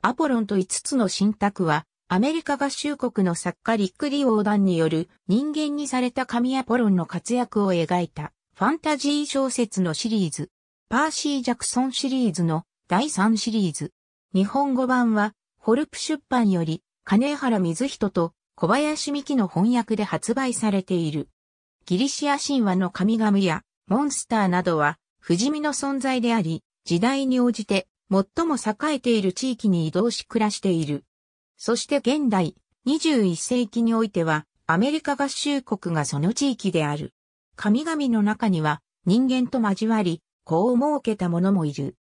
アポロンと5つの信託は、アメリカ合衆国の作家リック・ディオーダンによる人間にされた神アポロンの活躍を描いたファンタジー小説のシリーズ、パーシー・ジャクソンシリーズの第3シリーズ。日本語版は、ホルプ出版より、金原水人と小林美希の翻訳で発売されている。ギリシア神話の神々やモンスターなどは、不死身の存在であり、時代に応じて最も栄えている地域に移動し暮らしている。そして現代、21世紀においては、アメリカ合衆国がその地域である。神々の中には、人間と交わり、子を設けた者もいる。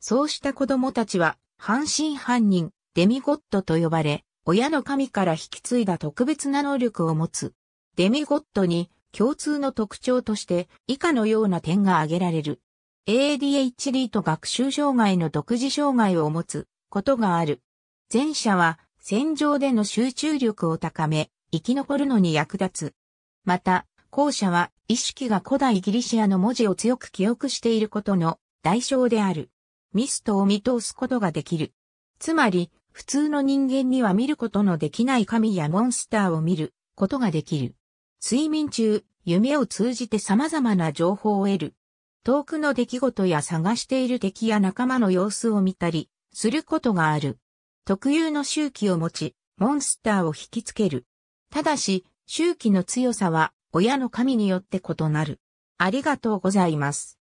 そうした子供たちは、半信半人、デミゴッドと呼ばれ、親の神から引き継いだ特別な能力を持つ。デミゴッドに共通の特徴として以下のような点が挙げられる。ADHD と学習障害の独自障害を持つことがある。前者は戦場での集中力を高め、生き残るのに役立つ。また、後者は意識が古代ギリシアの文字を強く記憶していることの代償である。ミストを見通すことができる。つまり、普通の人間には見ることのできない神やモンスターを見ることができる。睡眠中、夢を通じて様々な情報を得る遠くの出来事や探している敵や仲間の様子を見たり、することがある。特有の周期を持ち、モンスターを引きつける。ただし、周期の強さは、親の神によって異なる。ありがとうございます。